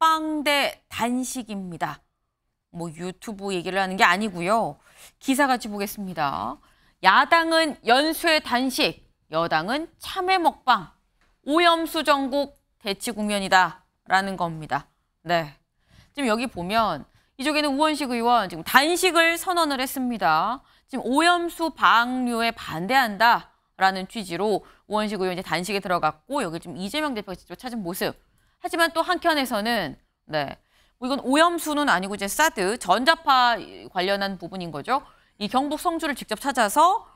먹방 대 단식입니다. 뭐 유튜브 얘기를 하는 게 아니고요. 기사 같이 보겠습니다. 야당은 연쇄 단식, 여당은 참외 먹방, 오염수 전국 대치 국면이다 라는 겁니다. 네. 지금 여기 보면 이쪽에는 우원식 의원 지금 단식을 선언을 했습니다. 지금 오염수 방류에 반대한다 라는 취지로 우원식 의원이 단식에 들어갔고 여기 지금 이재명 대표가 직접 찾은 모습 하지만 또 한켠에서는 네. 뭐 이건 오염수는 아니고 이제 사드 전자파 관련한 부분인 거죠. 이 경북 성주를 직접 찾아서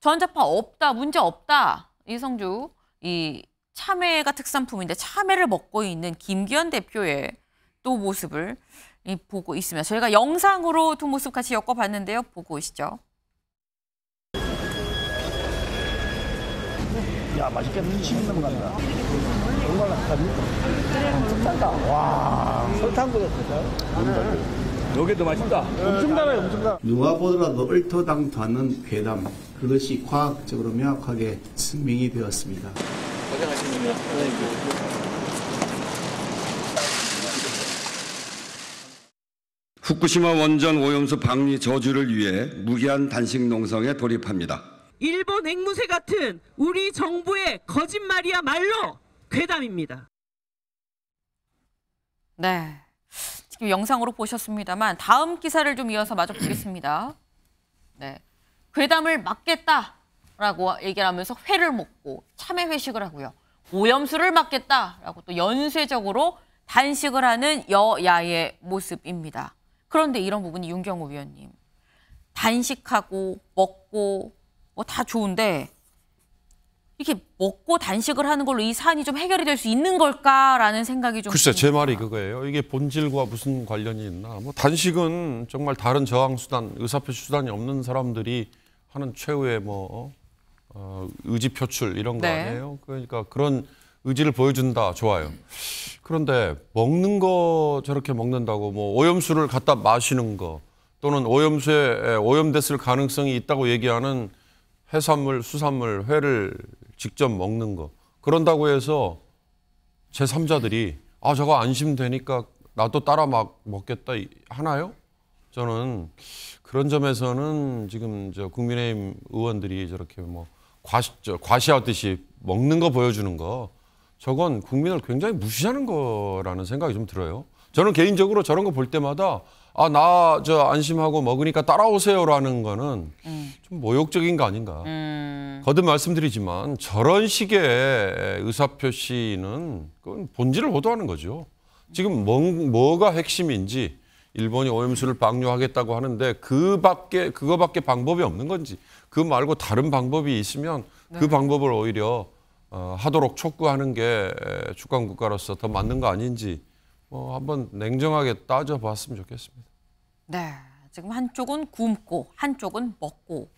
전자파 없다, 문제 없다. 이 성주 이 참외가 특산품인데 참외를 먹고 있는 김기현 대표의 또 모습을 보고 있으면 저희가 영상으로 두 모습 같이 엮어봤는데요. 보고 오시죠. 야, 맛있겠다. 10인 넘간다 정말 맛있다. 설탕다. 와, 설탕 뿌렸을까 네. 여기도 맛있다. 엄청 달아요, 엄청 달아. 누가 보더라도 을토당토하는 괴담. 그것이 과학적으로 명확하게 증명이 되었습니다. 고생하셨니다 후쿠시마 원전 오염수 방류 저주를 위해 무기한 단식 농성에 돌입합니다. 일본 앵무새 같은 우리 정부의 거짓말이야 말로 괴담입니다. 네. 지금 영상으로 보셨습니다만 다음 기사를 좀 이어서 마저 보겠습니다. 네. 괴담을 막겠다라고 얘기를 하면서 회를 먹고 참외 회식을 하고요. 오염수를 막겠다라고 또 연쇄적으로 단식을 하는 여야의 모습입니다. 그런데 이런 부분이 윤경호 위원님 단식하고 먹고 뭐다 어, 좋은데 이렇게 먹고 단식을 하는 걸로 이 사안이 좀 해결이 될 수 있는 걸까라는 생각이 좀 글쎄 듭니다. 제 말이 그거예요. 이게 본질과 무슨 관련이 있나. 뭐 단식은 정말 다른 저항 수단, 의사표 수단이 없는 사람들이 하는 최후의 뭐 어, 의지 표출 이런 거 네. 아니에요. 그러니까 그런 의지를 보여준다 좋아요. 그런데 먹는 거 저렇게 먹는다고 뭐 오염수를 갖다 마시는 거 또는 오염수에 오염됐을 가능성이 있다고 얘기하는 해산물, 수산물, 회를 직접 먹는 거. 그런다고 해서 제 3자들이 아, 저거 안심되니까 나도 따라 막 먹겠다 하나요? 저는 그런 점에서는 지금 저 국민의힘 의원들이 저렇게 뭐 과시, 저 과시하듯이 먹는 거 보여주는 거 저건 국민을 굉장히 무시하는 거라는 생각이 좀 들어요. 저는 개인적으로 저런 거 볼 때마다 아, 나 저 안심하고 먹으니까 따라오세요라는 거는 음. 좀 모욕적인 거 아닌가. 음. 거듭 말씀드리지만 저런 식의 의사표시는 그건 본질을 호도하는 거죠. 지금 뭐, 뭐가 핵심인지 일본이 오염수를 방류하겠다고 하는데 그 밖에 그거밖에 방법이 없는 건지 그 말고 다른 방법이 있으면 그 네. 그 방법을 오히려 어, 하도록 촉구하는 게 주권 국가로서 더 맞는 거 아닌지 뭐 한번 냉정하게 따져봤으면 좋겠습니다. 네. 지금 한쪽은 굶고 한쪽은 먹고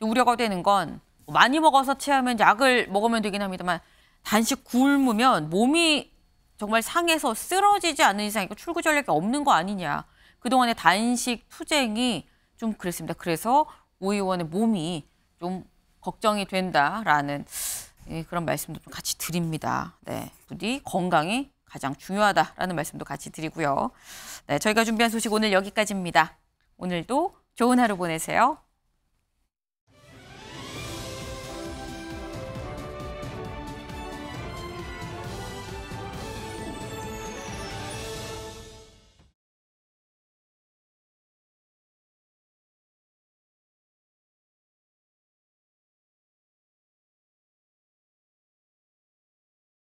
우려가 되는 건 많이 먹어서 체하면 약을 먹으면 되긴 합니다만 단식 굶으면 몸이 정말 상해서 쓰러지지 않는 이상 이거 출구 전략이 없는 거 아니냐. 그동안의 단식 투쟁이 좀 그랬습니다. 그래서 오 의원의 몸이 좀 걱정이 된다라는 예, 그런 말씀도 같이 드립니다. 네. 부디 건강히 가장 중요하다라는 말씀도 같이 드리고요. 네, 저희가 준비한 소식 오늘 여기까지입니다. 오늘도 좋은 하루 보내세요.